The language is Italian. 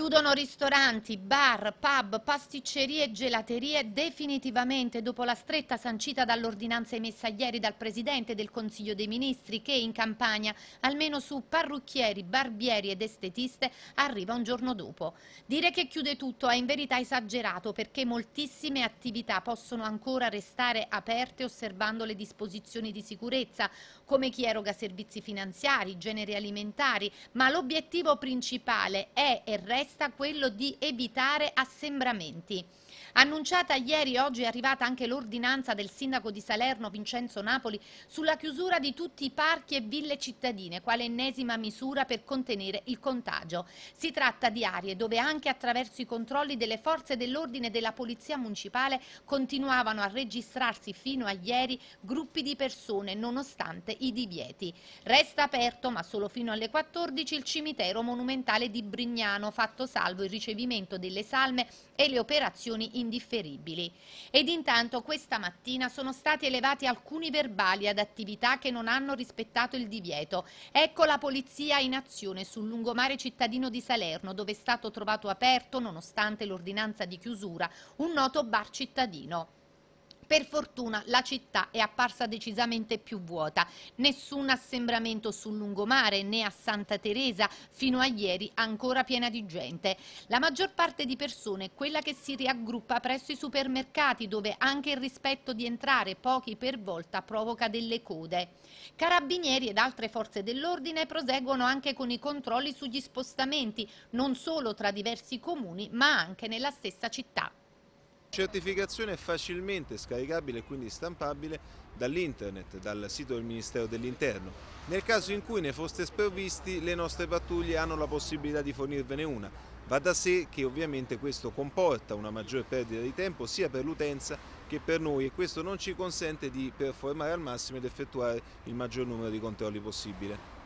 Chiudono ristoranti, bar, pub, pasticcerie e gelaterie definitivamente dopo la stretta sancita dall'ordinanza emessa ieri dal Presidente del Consiglio dei Ministri che in Campania, almeno su parrucchieri, barbieri ed estetiste, arriva un giorno dopo. Dire che chiude tutto è in verità esagerato perché moltissime attività possono ancora restare aperte osservando le disposizioni di sicurezza come chi eroga servizi finanziari, generi alimentari, ma l'obiettivo principale è e resta resta quello di evitare assembramenti. Annunciata ieri, oggi è arrivata anche l'ordinanza del sindaco di Salerno Vincenzo Napoli sulla chiusura di tutti i parchi e ville cittadine, quale ennesima misura per contenere il contagio. Si tratta di aree dove anche attraverso i controlli delle forze dell'ordine e della polizia municipale continuavano a registrarsi fino a ieri gruppi di persone nonostante i divieti. Resta aperto, ma solo fino alle 14, il cimitero monumentale di Brignano, fatto fatto salvo il ricevimento delle salme e le operazioni indifferibili. Ed intanto questa mattina sono stati elevati alcuni verbali ad attività che non hanno rispettato il divieto. Ecco la polizia in azione sul lungomare cittadino di Salerno dove è stato trovato aperto, nonostante l'ordinanza di chiusura, un noto bar cittadino. Per fortuna la città è apparsa decisamente più vuota. Nessun assembramento sul lungomare né a Santa Teresa, fino a ieri ancora piena di gente. La maggior parte di persone è quella che si riaggruppa presso i supermercati dove anche il rispetto di entrare pochi per volta provoca delle code. Carabinieri ed altre forze dell'ordine proseguono anche con i controlli sugli spostamenti, non solo tra diversi comuni ma anche nella stessa città. Certificazione facilmente scaricabile e quindi stampabile dall'internet, dal sito del Ministero dell'Interno. Nel caso in cui ne foste sprovvisti, le nostre pattuglie hanno la possibilità di fornirvene una. Va da sé che ovviamente questo comporta una maggiore perdita di tempo sia per l'utenza che per noi e questo non ci consente di performare al massimo ed effettuare il maggior numero di controlli possibile.